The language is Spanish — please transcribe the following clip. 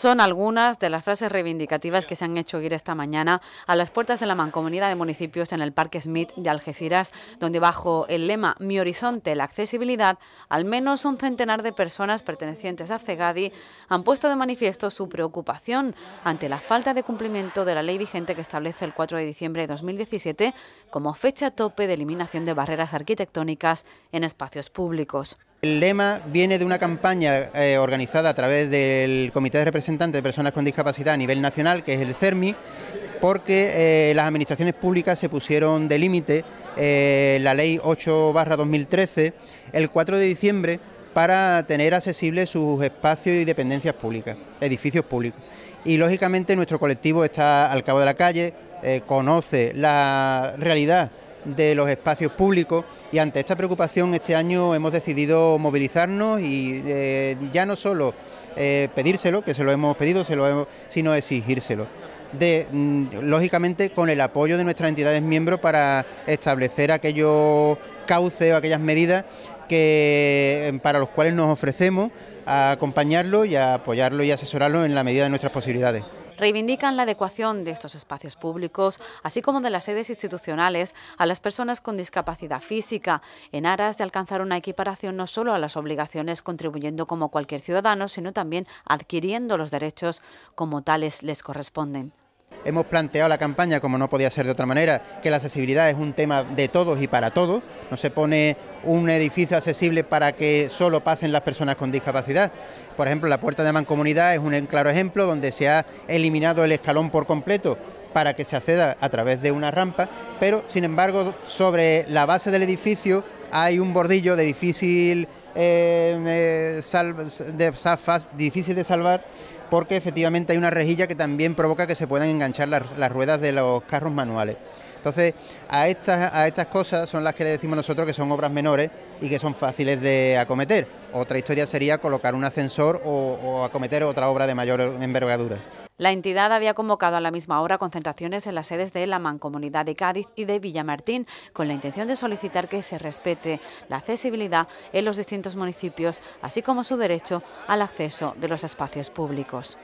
Son algunas de las frases reivindicativas que se han hecho oír esta mañana a las puertas de la mancomunidad de municipios en el Parque Smith de Algeciras, donde bajo el lema Mi horizonte, la accesibilidad, al menos un centenar de personas pertenecientes a FEGADI han puesto de manifiesto su preocupación ante la falta de cumplimiento de la ley vigente que establece el 4 de diciembre de 2017 como fecha tope de eliminación de barreras arquitectónicas en espacios públicos. El lema viene de una campaña eh, organizada a través del Comité de Representantes de Personas con Discapacidad a nivel nacional, que es el CERMI, porque eh, las administraciones públicas se pusieron de límite eh, la ley 8-2013 el 4 de diciembre para tener accesibles sus espacios y dependencias públicas, edificios públicos. Y lógicamente nuestro colectivo está al cabo de la calle, conoce la realidad de los espacios públicos y ante esta preocupación este año hemos decidido movilizarnos y eh, ya no solo eh, pedírselo, que se lo hemos pedido, se lo sino exigírselo. De, mm, lógicamente con el apoyo de nuestras entidades miembros para establecer aquellos cauces o aquellas medidas que, eh, para los cuales nos ofrecemos a acompañarlo y a apoyarlo y asesorarlo en la medida de nuestras posibilidades reivindican la adecuación de estos espacios públicos, así como de las sedes institucionales, a las personas con discapacidad física, en aras de alcanzar una equiparación no solo a las obligaciones contribuyendo como cualquier ciudadano, sino también adquiriendo los derechos como tales les corresponden. Hemos planteado la campaña, como no podía ser de otra manera, que la accesibilidad es un tema de todos y para todos. No se pone un edificio accesible para que solo pasen las personas con discapacidad. Por ejemplo, la puerta de Mancomunidad es un claro ejemplo donde se ha eliminado el escalón por completo para que se acceda a través de una rampa, pero sin embargo sobre la base del edificio hay un bordillo de difícil eh, salva, de, difícil de salvar porque efectivamente hay una rejilla que también provoca que se puedan enganchar las, ruedas de los carros manuales. Entonces, a estas, a estas cosas son las que le decimos nosotros que son obras menores y que son fáciles de acometer. Otra historia sería colocar un ascensor o acometer otra obra de mayor envergadura. La entidad había convocado a la misma hora concentraciones en las sedes de la Mancomunidad de Cádiz y de Villamartín, con la intención de solicitar que se respete la accesibilidad en los distintos municipios, así como su derecho al acceso de los espacios públicos.